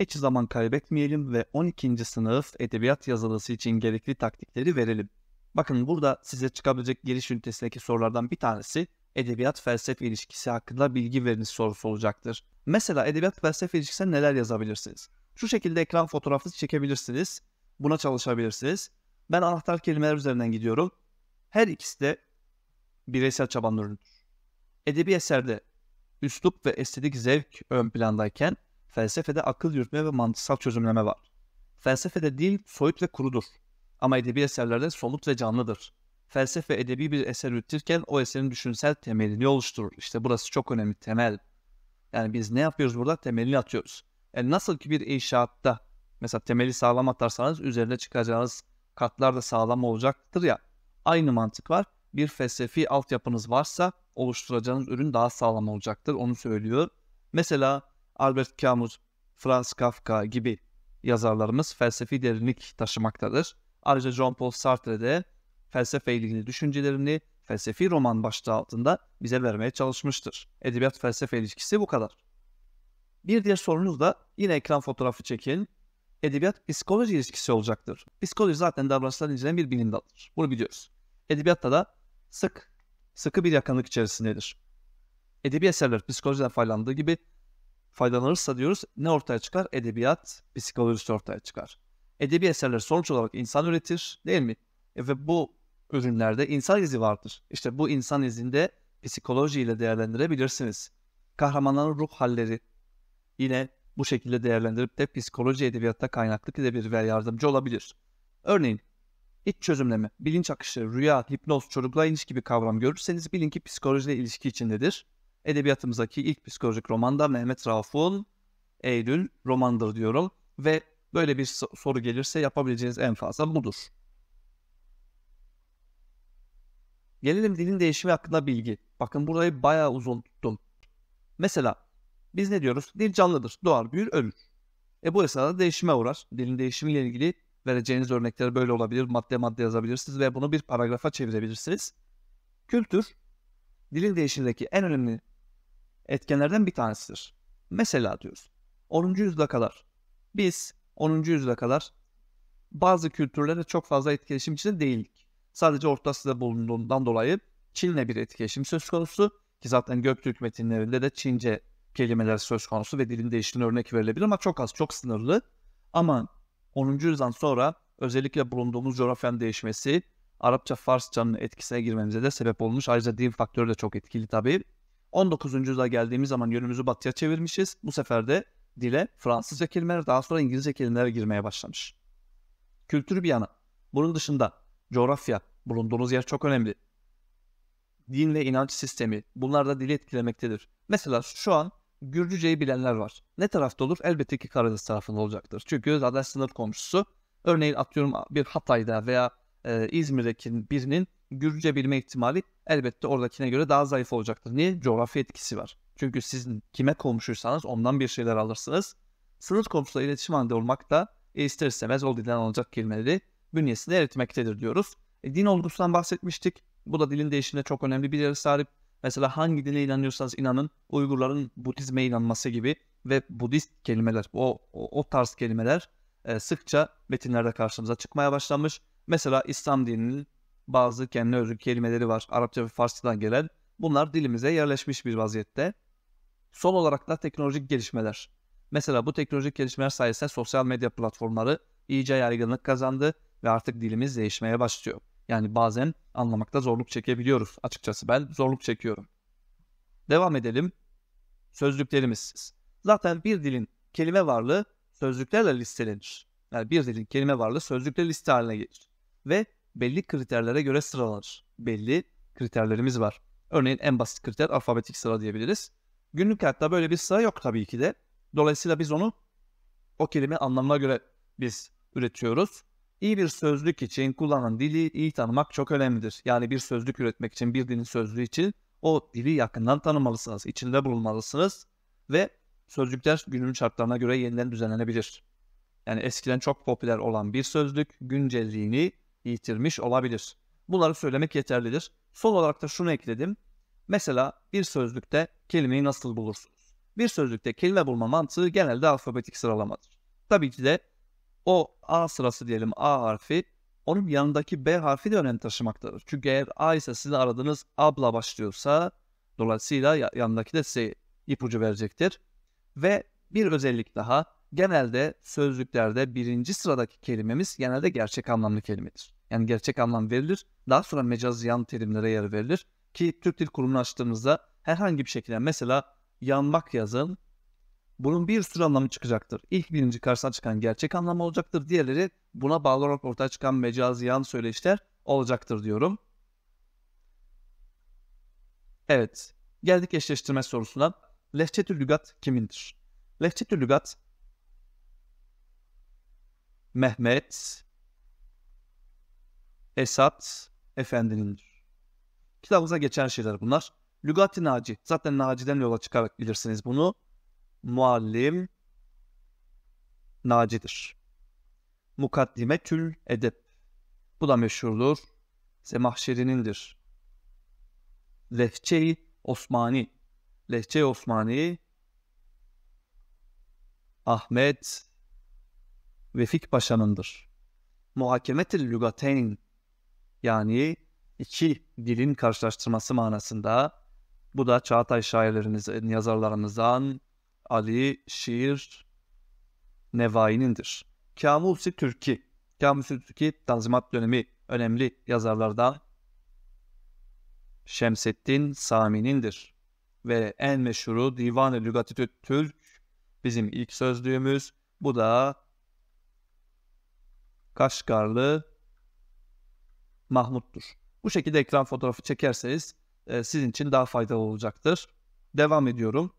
Hiç zaman kaybetmeyelim ve 12. sınıf edebiyat yazılısı için gerekli taktikleri verelim. Bakın burada size çıkabilecek giriş ünitesindeki sorulardan bir tanesi edebiyat felsefe ilişkisi hakkında bilgi veriniz sorusu olacaktır. Mesela edebiyat felsefe ilişkisine neler yazabilirsiniz? Şu şekilde ekran fotoğrafı çekebilirsiniz. Buna çalışabilirsiniz. Ben anahtar kelimeler üzerinden gidiyorum. Her ikisi de bireysel çabanın ürünüdür. Edebi eserde üslup ve estetik zevk ön plandayken Felsefede akıl yürütme ve mantıksal çözümleme var. Felsefede dil soyut ve kurudur. Ama edebi eserlerde somut ve canlıdır. Felsefe edebi bir eser üretirken o eserin düşünsel temelini oluşturur. İşte burası çok önemli temel. Yani biz ne yapıyoruz burada? Temelini atıyoruz. Yani e nasıl ki bir inşaatta mesela temeli sağlam atarsanız üzerine çıkacağınız katlar da sağlam olacaktır ya. Aynı mantık var. Bir felsefi altyapınız varsa oluşturacağınız ürün daha sağlam olacaktır. Onu söylüyor. Mesela Albert Camus, Franz Kafka gibi yazarlarımız felsefi derinlik taşımaktadır. Ayrıca Jean-Paul Sartre de felsefe ilgili düşüncelerini felsefi roman başlığı altında bize vermeye çalışmıştır. Edebiyat felsefe ilişkisi bu kadar. Bir diğer sorunuz da yine ekran fotoğrafı çekin. Edebiyat psikoloji ilişkisi olacaktır. Psikoloji zaten davranışlar incelen bir bilim dalıdır. Bunu biliyoruz. Edebiyatta da sık, sıkı bir yakınlık içerisindedir. Edebi eserler psikolojiden faydalandığı gibi faydalanırsa diyoruz ne ortaya çıkar? Edebiyat, psikolojisi ortaya çıkar. Edebi eserler sonuç olarak insan üretir değil mi? E ve bu ürünlerde insan izi vardır. İşte bu insan izinde psikolojiyle değerlendirebilirsiniz. Kahramanların ruh halleri yine bu şekilde değerlendirip de psikoloji edebiyatta kaynaklı bir bir yardımcı olabilir. Örneğin iç çözümleme, bilinç akışı, rüya, hipnoz, çocukla ilişki gibi kavram görürseniz bilin ki psikolojiyle ilişki içindedir edebiyatımızdaki ilk psikolojik romanda Mehmet Rauf'un Eylül romandır diyorum ve böyle bir soru gelirse yapabileceğiniz en fazla budur. Gelelim dilin değişimi hakkında bilgi. Bakın burayı bayağı uzun tuttum. Mesela biz ne diyoruz? Dil canlıdır, doğar, büyür, ölür. E bu esnada değişime uğrar. Dilin değişimiyle ilgili vereceğiniz örnekler böyle olabilir. Madde madde yazabilirsiniz ve bunu bir paragrafa çevirebilirsiniz. Kültür, dilin değişimindeki en önemli etkenlerden bir tanesidir. Mesela diyoruz 10. yüzyıla kadar biz 10. yüzyıla kadar bazı kültürlere çok fazla etkileşim içinde değildik. Sadece Orta Asya'da bulunduğundan dolayı Çin'le bir etkileşim söz konusu ki zaten Göktürk metinlerinde de Çince kelimeler söz konusu ve dilin değiştiğine örnek verilebilir ama çok az, çok sınırlı. Ama 10. yüzyıldan sonra özellikle bulunduğumuz coğrafyanın değişmesi Arapça Farsçanın etkisine girmemize de sebep olmuş. Ayrıca din faktörü de çok etkili tabii. 19. yüzyıla geldiğimiz zaman yönümüzü batıya çevirmişiz. Bu sefer de dile Fransızca kelimeler daha sonra İngilizce kelimeler girmeye başlamış. Kültür bir yana. Bunun dışında coğrafya, bulunduğunuz yer çok önemli. Din ve inanç sistemi bunlar da dili etkilemektedir. Mesela şu an Gürcüceyi bilenler var. Ne tarafta olur? Elbette ki Karadeniz tarafında olacaktır. Çünkü zaten sınır komşusu. Örneğin atıyorum bir Hatay'da veya e, İzmir'deki birinin Gürcü bilme ihtimali elbette oradakine göre daha zayıf olacaktır. Niye? Coğrafya etkisi var. Çünkü siz kime komşuysanız ondan bir şeyler alırsınız. Sınıf komşuyla iletişim halinde olmak da e, ister istemez o dilden alacak kelimeleri bünyesinde eritmektedir diyoruz. E, din olgusundan bahsetmiştik. Bu da dilin değişimine çok önemli bir yere sahip. Mesela hangi dine inanıyorsanız inanın Uygurların Budizme inanması gibi ve Budist kelimeler o, o, o tarz kelimeler e, sıkça metinlerde karşımıza çıkmaya başlamış. Mesela İslam dininin bazı kendine özgü kelimeleri var. Arapça ve Farsçadan gelen. Bunlar dilimize yerleşmiş bir vaziyette. Son olarak da teknolojik gelişmeler. Mesela bu teknolojik gelişmeler sayesinde sosyal medya platformları iyice yaygınlık kazandı ve artık dilimiz değişmeye başlıyor. Yani bazen anlamakta zorluk çekebiliyoruz. Açıkçası ben zorluk çekiyorum. Devam edelim. Sözlüklerimiz. Zaten bir dilin kelime varlığı sözlüklerle listelenir. Yani bir dilin kelime varlığı sözlükle liste haline gelir. Ve belli kriterlere göre sıralanır. Belli kriterlerimiz var. Örneğin en basit kriter alfabetik sıra diyebiliriz. Günlük hayatta böyle bir sıra yok tabii ki de. Dolayısıyla biz onu o kelime anlamına göre biz üretiyoruz. İyi bir sözlük için kullanılan dili iyi tanımak çok önemlidir. Yani bir sözlük üretmek için, bir dilin sözlüğü için o dili yakından tanımalısınız, içinde bulunmalısınız ve sözlükler günün şartlarına göre yeniden düzenlenebilir. Yani eskiden çok popüler olan bir sözlük güncelliğini yitirmiş olabilir. Bunları söylemek yeterlidir. Son olarak da şunu ekledim. Mesela bir sözlükte kelimeyi nasıl bulursunuz? Bir sözlükte kelime bulma mantığı genelde alfabetik sıralamadır. Tabii ki de o A sırası diyelim A harfi onun yanındaki B harfi de önem taşımaktadır. Çünkü eğer A ise sizin aradığınız abla başlıyorsa dolayısıyla yanındaki de size ipucu verecektir. Ve bir özellik daha genelde sözlüklerde birinci sıradaki kelimemiz genelde gerçek anlamlı kelimedir yani gerçek anlam verilir. Daha sonra mecazi yan terimlere yer verilir. Ki Türk Dil Kurumu'nu açtığımızda herhangi bir şekilde mesela yanmak yazın. Bunun bir sürü anlamı çıkacaktır. İlk birinci karşısına çıkan gerçek anlam olacaktır. Diğerleri buna bağlı olarak ortaya çıkan mecazi yan söyleşiler olacaktır diyorum. Evet, geldik eşleştirme sorusuna. Lehçetül lügat kimindir? Lehçetül lügat Mehmet, Esat Efendi'nindir. Kitabımıza geçen şeyler bunlar. Lügati Naci. Zaten Naci'den yola çıkarak bilirsiniz bunu. Muallim Naci'dir. Mukaddime Tül Edep. Bu da meşhurdur. SeMahşerinindir. Lehçe-i Osmani. Lehçe-i Osmani Ahmet Vefik Paşa'nındır. Muhakemetil Lügateyn yani iki dilin karşılaştırması manasında. Bu da Çağatay şairlerimizin, e, yazarlarımızdan Ali Şiir Nevai'nindir. Kamusi Türki, Kamusi Türki Tanzimat dönemi önemli yazarlardan Şemseddin Sami'nindir. Ve en meşhuru Divan-ı Lügatitü Türk bizim ilk sözlüğümüz. Bu da Kaşgarlı Mahmut'tur. Bu şekilde ekran fotoğrafı çekerseniz e, sizin için daha faydalı olacaktır. Devam ediyorum.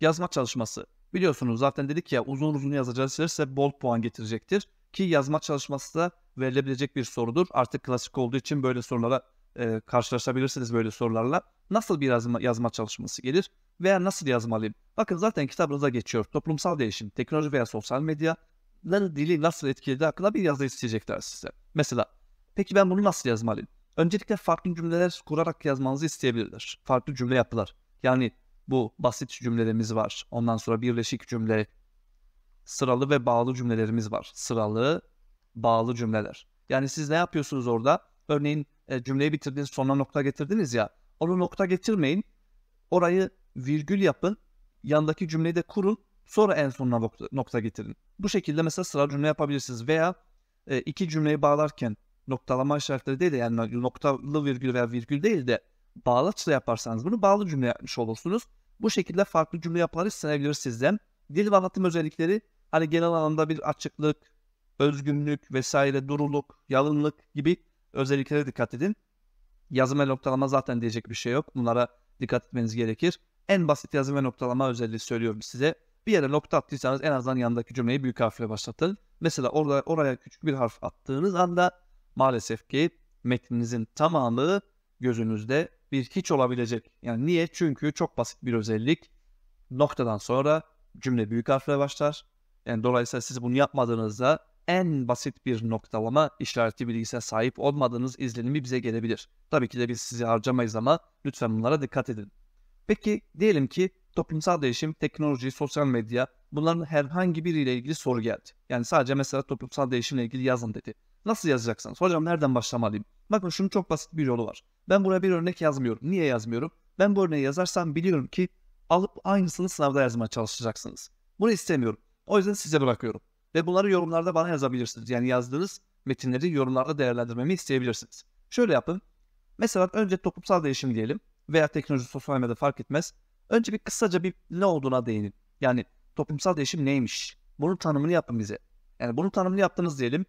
Yazma çalışması. Biliyorsunuz zaten dedik ya uzun uzun yazacağız ise bol puan getirecektir. Ki yazma çalışması da verilebilecek bir sorudur. Artık klasik olduğu için böyle sorulara e, karşılaşabilirsiniz böyle sorularla. Nasıl bir yazma, yazma çalışması gelir veya nasıl yazmalıyım? Bakın zaten kitabınıza geçiyor. Toplumsal değişim, teknoloji veya sosyal medya, dili nasıl etkiledi? hakkında bir yazı isteyecekler size. Mesela peki ben bunu nasıl yazmalıyım? Öncelikle farklı cümleler kurarak yazmanızı isteyebilirler. Farklı cümle yapılar. Yani bu basit cümlelerimiz var. Ondan sonra birleşik cümle, sıralı ve bağlı cümlelerimiz var. Sıralı, bağlı cümleler. Yani siz ne yapıyorsunuz orada? Örneğin e, cümleyi bitirdiniz sonra nokta getirdiniz ya. Onu nokta getirmeyin. Orayı virgül yapın. Yandaki cümleyi de kurun. Sonra en sonuna nokta getirin. Bu şekilde mesela sıra cümle yapabilirsiniz veya e, iki cümleyi bağlarken noktalama işaretleri değil de yani noktalı virgül veya virgül değil de bağlaçla yaparsanız bunu bağlı cümle yapmış olursunuz. Bu şekilde farklı cümle yapıları istenebilir sizden. Dil ve anlatım özellikleri hani genel anlamda bir açıklık, özgünlük vesaire, duruluk, yalınlık gibi özelliklere dikkat edin. Yazım ve noktalama zaten diyecek bir şey yok. Bunlara dikkat etmeniz gerekir. En basit yazım ve noktalama özelliği söylüyorum size bir yere nokta attıysanız en azından yanındaki cümleyi büyük harfle başlatın. Mesela oraya, oraya küçük bir harf attığınız anda maalesef ki metninizin tamamı gözünüzde bir hiç olabilecek. Yani niye? Çünkü çok basit bir özellik. Noktadan sonra cümle büyük harfle başlar. Yani dolayısıyla siz bunu yapmadığınızda en basit bir noktalama işareti bilgisine sahip olmadığınız izlenimi bize gelebilir. Tabii ki de biz sizi harcamayız ama lütfen bunlara dikkat edin. Peki diyelim ki toplumsal değişim, teknoloji, sosyal medya bunların herhangi biriyle ilgili soru geldi. Yani sadece mesela toplumsal değişimle ilgili yazın dedi. Nasıl yazacaksınız? Hocam nereden başlamalıyım? Bakın şunun çok basit bir yolu var. Ben buraya bir örnek yazmıyorum. Niye yazmıyorum? Ben bu örneği yazarsam biliyorum ki alıp aynısını sınavda yazmaya çalışacaksınız. Bunu istemiyorum. O yüzden size bırakıyorum. Ve bunları yorumlarda bana yazabilirsiniz. Yani yazdığınız metinleri yorumlarda değerlendirmemi isteyebilirsiniz. Şöyle yapın. Mesela önce toplumsal değişim diyelim veya teknoloji sosyal medya fark etmez. Önce bir kısaca bir ne olduğuna değinin. Yani toplumsal değişim neymiş? Bunun tanımını yapın bize. Yani bunun tanımını yaptınız diyelim.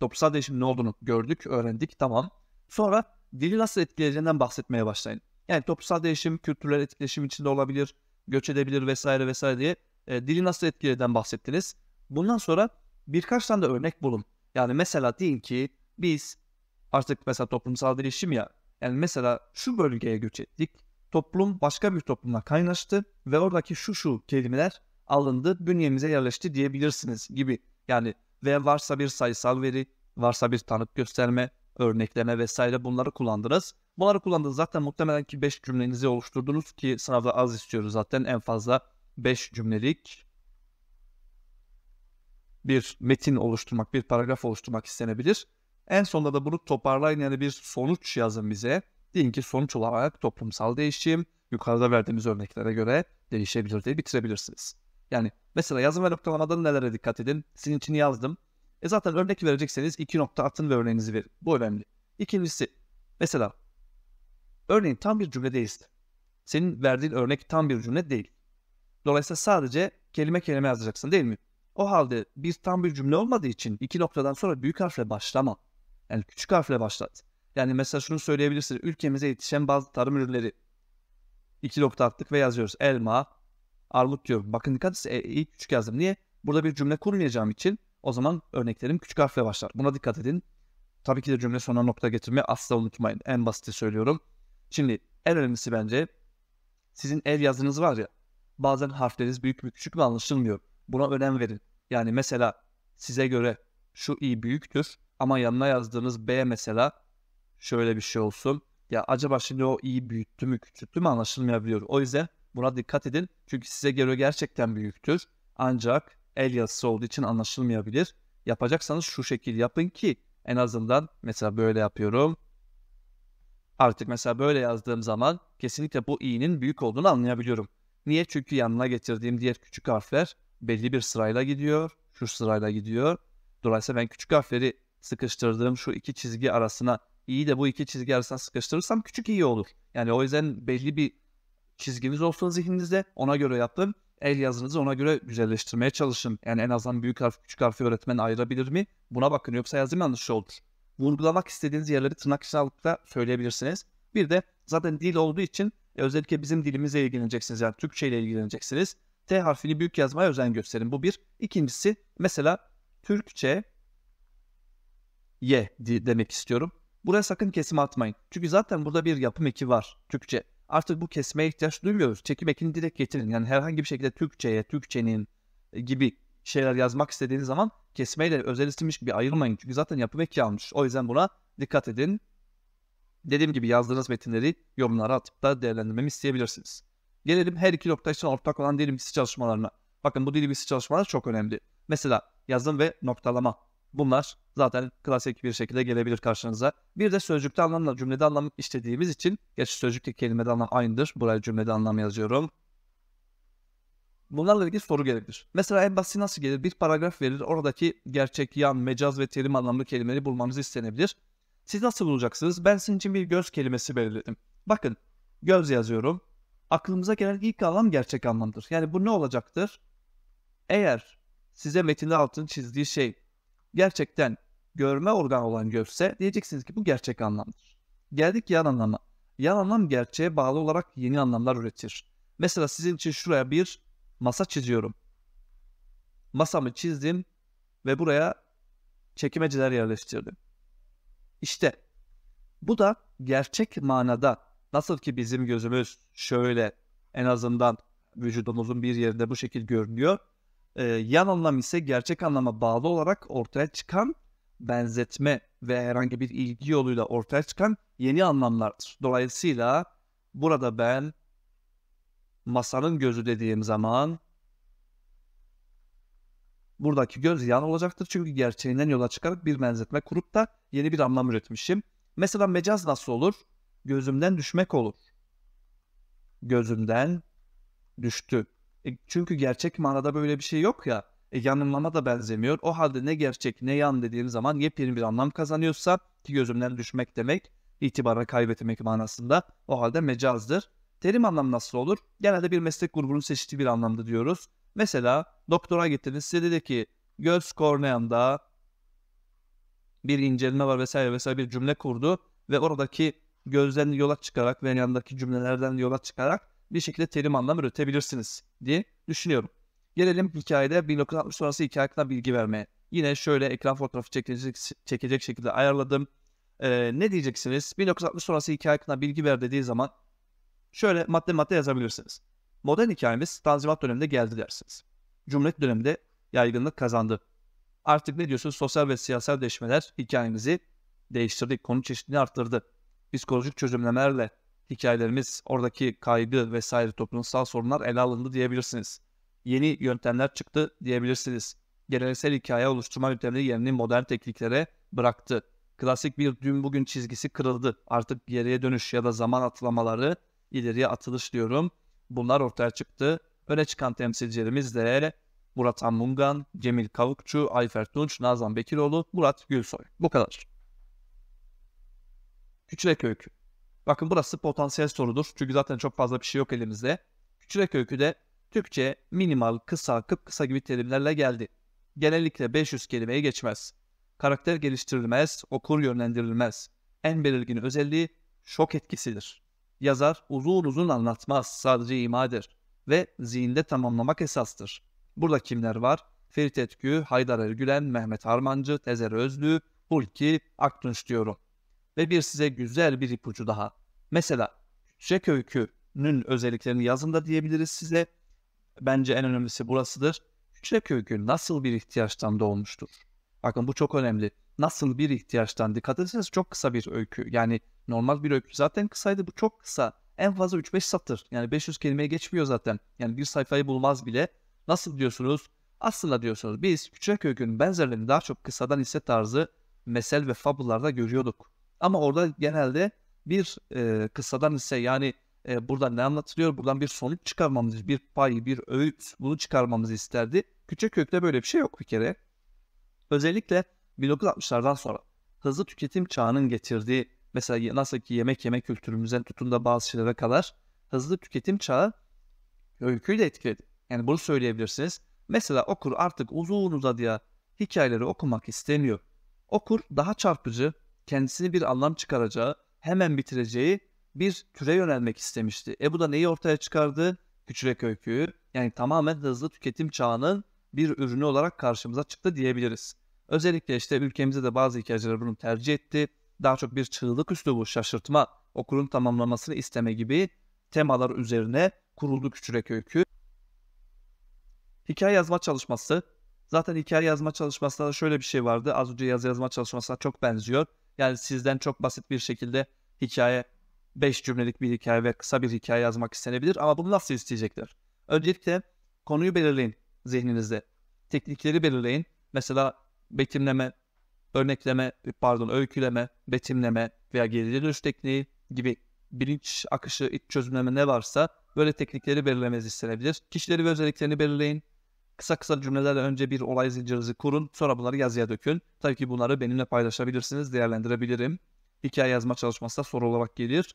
Toplumsal değişim ne olduğunu gördük, öğrendik, tamam. Sonra dili nasıl etkileyeceğinden bahsetmeye başlayın. Yani toplumsal değişim, kültürel etkileşim içinde olabilir, göç edebilir vesaire vesaire diye e, dili nasıl etkileyeceğinden bahsettiniz. Bundan sonra birkaç tane de örnek bulun. Yani mesela deyin ki biz artık mesela toplumsal değişim ya. Yani mesela şu bölgeye göç ettik toplum başka bir toplumla kaynaştı ve oradaki şu şu kelimeler alındı, bünyemize yerleşti diyebilirsiniz gibi. Yani ve varsa bir sayısal veri, varsa bir tanık gösterme, örnekleme vesaire bunları kullandınız. Bunları kullandınız zaten muhtemelen ki 5 cümlenizi oluşturdunuz ki sınavda az istiyoruz zaten en fazla 5 cümlelik bir metin oluşturmak, bir paragraf oluşturmak istenebilir. En sonunda da bunu toparlayın yani bir sonuç yazın bize. Deyin ki sonuç olarak toplumsal değişim yukarıda verdiğimiz örneklere göre değişebilir diye bitirebilirsiniz. Yani mesela yazım ve noktalamada nelere dikkat edin? Sizin için yazdım. E zaten örnek verecekseniz iki nokta atın ve örneğinizi verin. Bu önemli. İkincisi mesela örneğin tam bir cümle değilse. Senin verdiğin örnek tam bir cümle değil. Dolayısıyla sadece kelime kelime yazacaksın değil mi? O halde bir tam bir cümle olmadığı için iki noktadan sonra büyük harfle başlama. Yani küçük harfle başlat. Yani mesela şunu söyleyebilirsiniz. Ülkemize yetişen bazı tarım ürünleri iki nokta attık ve yazıyoruz. Elma, armut diyorum. Bakın dikkat et, e, iyi küçük yazdım. Niye? Burada bir cümle kurmayacağım için o zaman örneklerim küçük harfle başlar. Buna dikkat edin. Tabii ki de cümle sonuna nokta getirmeyi asla unutmayın. En basiti söylüyorum. Şimdi en önemlisi bence sizin el yazınız var ya bazen harfleriniz büyük mü küçük mü anlaşılmıyor. Buna önem verin. Yani mesela size göre şu i büyüktür ama yanına yazdığınız b mesela şöyle bir şey olsun. Ya acaba şimdi o iyi büyüttü mü küçülttü mü anlaşılmayabiliyor. O yüzden buna dikkat edin. Çünkü size göre gerçekten büyüktür. Ancak el yazısı olduğu için anlaşılmayabilir. Yapacaksanız şu şekil yapın ki en azından mesela böyle yapıyorum. Artık mesela böyle yazdığım zaman kesinlikle bu i'nin büyük olduğunu anlayabiliyorum. Niye? Çünkü yanına getirdiğim diğer küçük harfler belli bir sırayla gidiyor. Şu sırayla gidiyor. Dolayısıyla ben küçük harfleri sıkıştırdığım şu iki çizgi arasına iyi de bu iki çizgi arasına sıkıştırırsam küçük iyi olur. Yani o yüzden belli bir çizginiz olsun zihninizde ona göre yapın. El yazınızı ona göre güzelleştirmeye çalışın. Yani en azından büyük harf küçük harfi öğretmen ayırabilir mi? Buna bakın yoksa yazım yanlış olur. Vurgulamak istediğiniz yerleri tırnak içine söyleyebilirsiniz. Bir de zaten dil olduğu için e, özellikle bizim dilimize ilgileneceksiniz. Yani Türkçe ile ilgileneceksiniz. T harfini büyük yazmaya özen gösterin. Bu bir. İkincisi mesela Türkçe Y demek istiyorum. Buraya sakın kesim atmayın. Çünkü zaten burada bir yapım eki var Türkçe. Artık bu kesmeye ihtiyaç duymuyoruz. Çekim ekini direkt getirin. Yani herhangi bir şekilde Türkçe'ye, Türkçenin e, gibi şeyler yazmak istediğiniz zaman kesmeyle özelleştirilmiş gibi ayırmayın. Çünkü zaten yapım eki almış. O yüzden buna dikkat edin. Dediğim gibi yazdığınız metinleri yorumlara atıp da değerlendirmemi isteyebilirsiniz. Gelelim her iki nokta için ortak olan dil bilgisi çalışmalarına. Bakın bu dil bilgisi çalışmaları çok önemli. Mesela yazım ve noktalama. Bunlar zaten klasik bir şekilde gelebilir karşınıza. Bir de sözcükte anlamla cümlede anlam istediğimiz için geç sözcükte kelimede anlam aynıdır. Buraya cümlede anlam yazıyorum. Bunlarla ilgili soru gelebilir. Mesela en basit nasıl gelir? Bir paragraf verir. Oradaki gerçek, yan, mecaz ve terim anlamlı kelimeleri bulmanız istenebilir. Siz nasıl bulacaksınız? Ben sizin için bir göz kelimesi belirledim. Bakın göz yazıyorum. Aklımıza gelen ilk anlam gerçek anlamdır. Yani bu ne olacaktır? Eğer size metinde altın çizdiği şey gerçekten görme organı olan göfse diyeceksiniz ki bu gerçek anlamdır. Geldik yan anlama. Yan anlam gerçeğe bağlı olarak yeni anlamlar üretir. Mesela sizin için şuraya bir masa çiziyorum. Masamı çizdim ve buraya çekimeciler yerleştirdim. İşte bu da gerçek manada nasıl ki bizim gözümüz şöyle en azından vücudumuzun bir yerinde bu şekil görünüyor. Ee, yan anlam ise gerçek anlama bağlı olarak ortaya çıkan benzetme ve herhangi bir ilgi yoluyla ortaya çıkan yeni anlamlardır. Dolayısıyla burada ben masanın gözü dediğim zaman buradaki göz yan olacaktır. Çünkü gerçeğinden yola çıkarak bir benzetme kurup da yeni bir anlam üretmişim. Mesela mecaz nasıl olur? Gözümden düşmek olur. Gözümden düştü. E çünkü gerçek manada böyle bir şey yok ya. E, yanılmama da benzemiyor. O halde ne gerçek ne yan dediğim zaman yepyeni bir anlam kazanıyorsa ki gözümden düşmek demek itibara kaybetmek manasında o halde mecazdır. Terim anlam nasıl olur? Genelde bir meslek grubunun seçtiği bir anlamda diyoruz. Mesela doktora gittiniz size dedi ki göz korneanda bir incelme var vesaire vesaire bir cümle kurdu ve oradaki gözden yola çıkarak ve yanındaki cümlelerden yola çıkarak bir şekilde terim anlam üretebilirsiniz diye düşünüyorum. Gelelim hikayede 1960 sonrası hikaye hakkında bilgi vermeye. Yine şöyle ekran fotoğrafı çekecek, çekecek şekilde ayarladım. Ee, ne diyeceksiniz? 1960 sonrası hikaye hakkında bilgi ver dediği zaman şöyle madde madde yazabilirsiniz. Modern hikayemiz Tanzimat döneminde geldi dersiniz. Cumhuriyet döneminde yaygınlık kazandı. Artık ne diyorsunuz? Sosyal ve siyasal değişmeler hikayemizi değiştirdi, konu çeşitliliğini arttırdı. Psikolojik çözümlemelerle hikayelerimiz, oradaki kaygı vesaire toplumsal sorunlar ele alındı diyebilirsiniz yeni yöntemler çıktı diyebilirsiniz. Geleneksel hikaye oluşturma yöntemleri yerini modern tekniklere bıraktı. Klasik bir dün bugün çizgisi kırıldı. Artık geriye dönüş ya da zaman atlamaları ileriye atılış diyorum. Bunlar ortaya çıktı. Öne çıkan temsilcilerimiz de Murat Anmungan, Cemil Kavukçu, Ayfer Tunç, Nazan Bekiroğlu, Murat Gülsoy. Bu kadar. Küçülek Öykü. Bakın burası potansiyel sorudur. Çünkü zaten çok fazla bir şey yok elimizde. Küçülek Öykü'de Türkçe minimal, kısa, kıpkısa gibi terimlerle geldi. Genellikle 500 kelimeye geçmez. Karakter geliştirilmez, okur yönlendirilmez. En belirgin özelliği şok etkisidir. Yazar uzun uzun anlatmaz, sadece imadır ve zihinde tamamlamak esastır. Burada kimler var? Ferit Etkü, Haydar Ergülen, Mehmet Harmancı, Tezer Özlü, Hulki, Aktunç diyorum. Ve bir size güzel bir ipucu daha. Mesela Küçük Öykü'nün özelliklerini yazında diyebiliriz size Bence en önemlisi burasıdır. Hücre nasıl bir ihtiyaçtan doğmuştur? Bakın bu çok önemli. Nasıl bir ihtiyaçtan dikkat ederseniz çok kısa bir öykü. Yani normal bir öykü zaten kısaydı bu çok kısa. En fazla 3-5 satır. Yani 500 kelimeye geçmiyor zaten. Yani bir sayfayı bulmaz bile. Nasıl diyorsunuz? Aslında diyorsunuz biz küçük öykünün benzerlerini daha çok kısadan hisse tarzı mesel ve fabularda görüyorduk. Ama orada genelde bir e, kısadan hisse yani e, ee, burada ne anlatılıyor, buradan bir sonuç çıkarmamız, bir pay, bir öğüt bunu çıkarmamızı isterdi. Küçük kökte böyle bir şey yok bir kere. Özellikle 1960'lardan sonra hızlı tüketim çağının getirdiği mesela nasıl ki yemek yeme kültürümüzden tutun da bazı şeylere kadar hızlı tüketim çağı öyküyü de etkiledi. Yani bunu söyleyebilirsiniz. Mesela okur artık uzun uzadıya hikayeleri okumak istemiyor. Okur daha çarpıcı, kendisini bir anlam çıkaracağı, hemen bitireceği bir türe yönelmek istemişti. E bu da neyi ortaya çıkardı? Küçürek öyküyü. Yani tamamen hızlı tüketim çağının bir ürünü olarak karşımıza çıktı diyebiliriz. Özellikle işte ülkemizde de bazı hikayeciler bunu tercih etti. Daha çok bir çığlık üslubu, şaşırtma, okurun tamamlamasını isteme gibi temalar üzerine kuruldu Küçürek Öykü. Hikaye yazma çalışması. Zaten hikaye yazma çalışmasında da şöyle bir şey vardı. Az önce yazı yazma çalışmasına çok benziyor. Yani sizden çok basit bir şekilde hikaye 5 cümlelik bir hikaye ve kısa bir hikaye yazmak istenebilir ama bunu nasıl isteyecekler? Öncelikle konuyu belirleyin zihninizde. Teknikleri belirleyin. Mesela betimleme, örnekleme, pardon öyküleme, betimleme veya geri dönüş tekniği gibi bilinç akışı, iç çözümleme ne varsa böyle teknikleri belirlemez istenebilir. Kişileri ve özelliklerini belirleyin. Kısa kısa cümlelerle önce bir olay zincirinizi kurun. Sonra bunları yazıya dökün. Tabii ki bunları benimle paylaşabilirsiniz. Değerlendirebilirim hikaye yazma çalışmasında soru olarak gelir.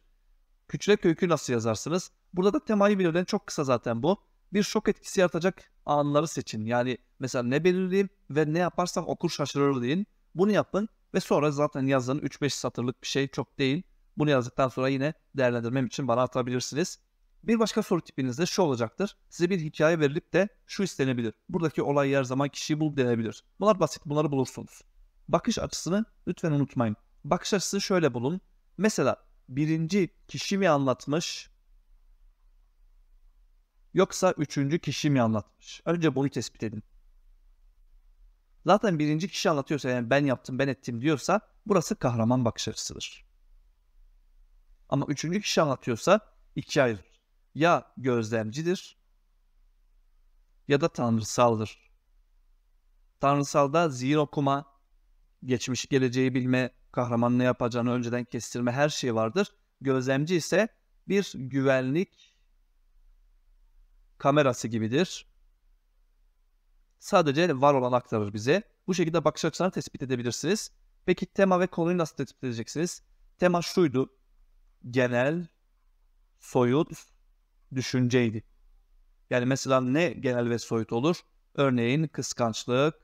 Küçülek öykü nasıl yazarsınız? Burada da temayı belirleyen çok kısa zaten bu. Bir şok etkisi yaratacak anları seçin. Yani mesela ne belirleyeyim ve ne yaparsak okur şaşırır deyin. Bunu yapın ve sonra zaten yazın 3-5 satırlık bir şey çok değil. Bunu yazdıktan sonra yine değerlendirmem için bana atabilirsiniz. Bir başka soru tipiniz de şu olacaktır. Size bir hikaye verilip de şu istenebilir. Buradaki olay yer zaman kişiyi bul denebilir. Bunlar basit bunları bulursunuz. Bakış açısını lütfen unutmayın bakış açısını şöyle bulun. Mesela birinci kişi mi anlatmış yoksa üçüncü kişi mi anlatmış? Önce bunu tespit edin. Zaten birinci kişi anlatıyorsa yani ben yaptım ben ettim diyorsa burası kahraman bakış açısıdır. Ama üçüncü kişi anlatıyorsa ikiye ayrılır. Ya gözlemcidir ya da tanrısaldır. Tanrısalda zihin okuma, geçmiş geleceği bilme, kahraman ne yapacağını önceden kestirme her şeyi vardır. Gözlemci ise bir güvenlik kamerası gibidir. Sadece var olan aktarır bize. Bu şekilde bakış açılarını tespit edebilirsiniz. Peki tema ve konuyu nasıl tespit edeceksiniz? Tema şuydu. Genel, soyut, düşünceydi. Yani mesela ne genel ve soyut olur? Örneğin kıskançlık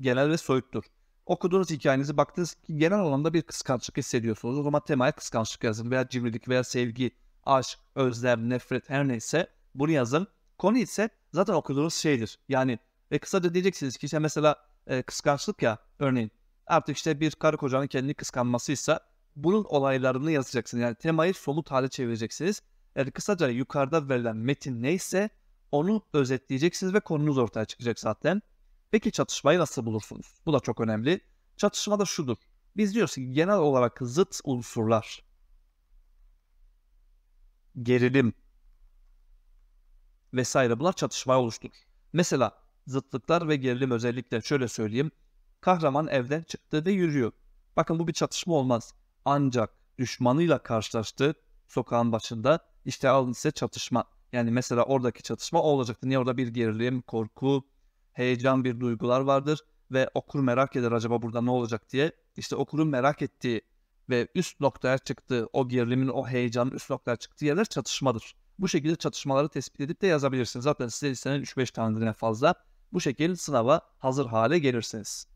genel ve soyuttur. Okuduğunuz hikayenizi baktınız ki genel alanda bir kıskançlık hissediyorsunuz. O zaman temaya kıskançlık yazın veya cimrilik veya sevgi, aşk, özlem, nefret her neyse bunu yazın. Konu ise zaten okuduğunuz şeydir. Yani ve kısaca diyeceksiniz ki işte mesela e, kıskançlık ya örneğin artık işte bir karı kocanın kendini kıskanmasıysa bunun olaylarını yazacaksınız. Yani temayı somut hale çevireceksiniz. Yani kısaca yukarıda verilen metin neyse onu özetleyeceksiniz ve konunuz ortaya çıkacak zaten. Peki çatışmayı nasıl bulursunuz? Bu da çok önemli. Çatışma da şudur. Biz diyoruz ki genel olarak zıt unsurlar, gerilim vesaire bunlar çatışmayı oluşturur. Mesela zıtlıklar ve gerilim özellikle şöyle söyleyeyim. Kahraman evden çıktı ve yürüyor. Bakın bu bir çatışma olmaz. Ancak düşmanıyla karşılaştı sokağın başında. İşte alın size çatışma. Yani mesela oradaki çatışma o olacaktı. Niye orada bir gerilim, korku, heyecan bir duygular vardır ve okur merak eder acaba burada ne olacak diye. İşte okurun merak ettiği ve üst noktaya çıktığı o gerilimin, o heyecanın üst noktaya çıktığı yerler çatışmadır. Bu şekilde çatışmaları tespit edip de yazabilirsiniz. Zaten size listenin 3-5 tane fazla bu şekilde sınava hazır hale gelirsiniz.